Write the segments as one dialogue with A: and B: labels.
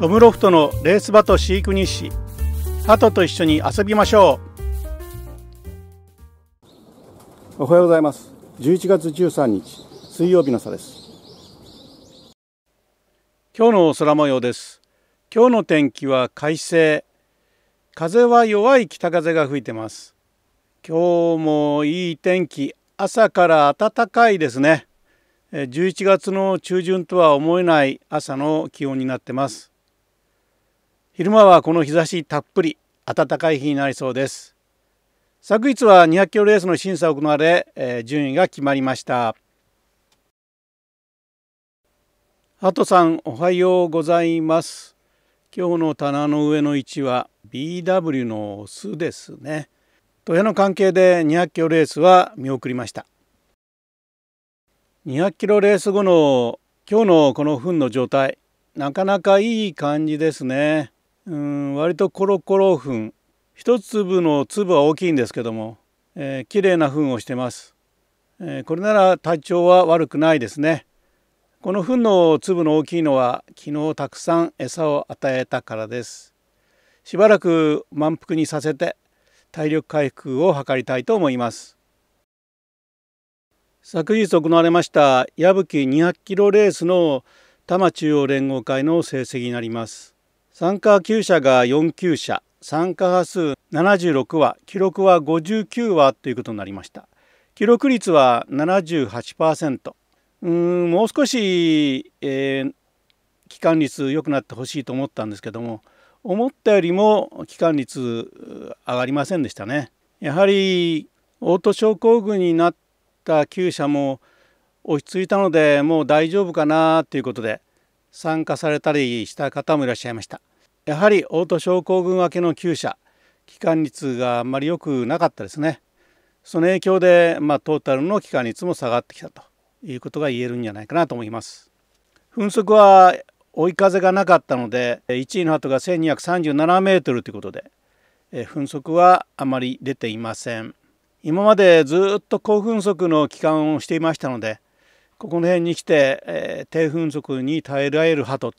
A: トムロフトのレース場と飼育日誌ハトと一緒に遊びましょうおはようございます11月13日水曜日の朝です今日の空模様です今日の天気は快晴風は弱い北風が吹いてます今日もいい天気朝から暖かいですね11月の中旬とは思えない朝の気温になってます昼間はこの日差したっぷり暖かい日になりそうです昨日は200キロレースの審査を行われ、えー、順位が決まりましたハトさんおはようございます今日の棚の上の位置は BW の巣ですね土屋の関係で200キロレースは見送りました200キロレース後の今日のこの糞の状態なかなかいい感じですねうん割とコロコロ糞一粒の粒は大きいんですけども、えー、綺麗な糞をしてます、えー、これなら体調は悪くないですねこの糞の粒の大きいのは昨日たくさん餌を与えたからですしばらく満腹にさせて体力回復を図りたいと思います昨日行われました矢吹200キロレースの多摩中央連合会の成績になります参加級者が4級者参加波数76話記録は59話ということになりました記録率は78%うーんもう少し、えー、期間率良くなってほしいと思ったんですけども思ったよりも期間率上がりませんでしたねやはりオート症候群になった厩舎も落ち着いたのでもう大丈夫かなということで参加されたりした方もいらっしゃいましたやはり大戸症候群明けの旧車機関率があんまり良くなかったですねその影響で、まあ、トータルの機関率も下がってきたということが言えるんじゃないかなと思います風速は追い風がなかったので1位の鳩が1237メートルということで風速はあまり出ていません今までずっと高風速の期間をしていましたのでここの辺に来て、えー、低噴速に耐えられるハト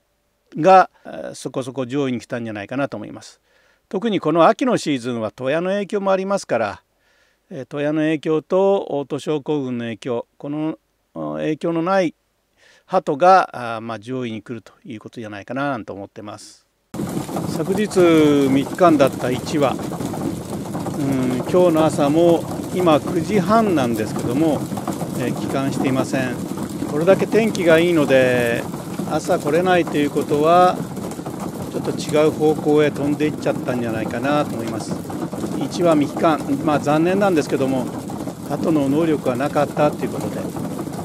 A: が、そこそこ上位に来たんじゃないかなと思います。特にこの秋のシーズンは鳥屋の影響もありますから、えー、鳥の影響と大戸症候群の影響この影響のない鳩があ、まあ、上位に来るということじゃないかなと思ってます。昨日3日間だった1羽、うん、今日の朝も今9時半なんですけども、えー、帰還していません。これだけ天気がいいので朝来れないということはちょっと違う方向へ飛んでいっちゃったんじゃないかなと思います1話未完まあ残念なんですけども鳩の能力はなかったということで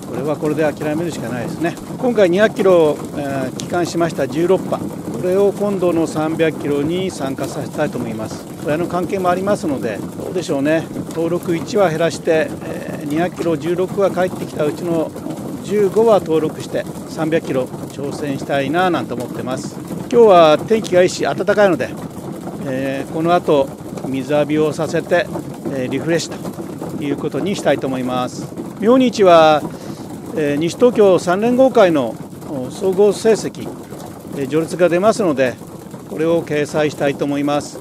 A: これはこれで諦めるしかないですね今回200キロ、えー、帰還しました16羽これを今度の300キロに参加させたいと思います親の関係もありますのでどうでしょうね登録1話減らして、えー、200キロ16話帰ってきたうちの15は登録して300キロ挑戦したいななんて思ってます今日は天気がいいし暖かいので、えー、この後水浴びをさせて、えー、リフレッシュということにしたいと思います明日は、えー、西東京3連合会の総合成績、え序列が出ますのでこれを掲載したいと思います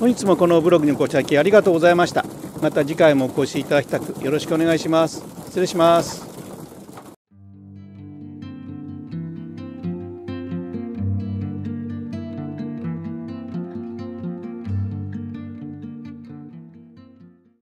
A: 本日もこのブログにご着きありがとうございましたまた次回もお越しいただきたくよろしくお願いします失礼します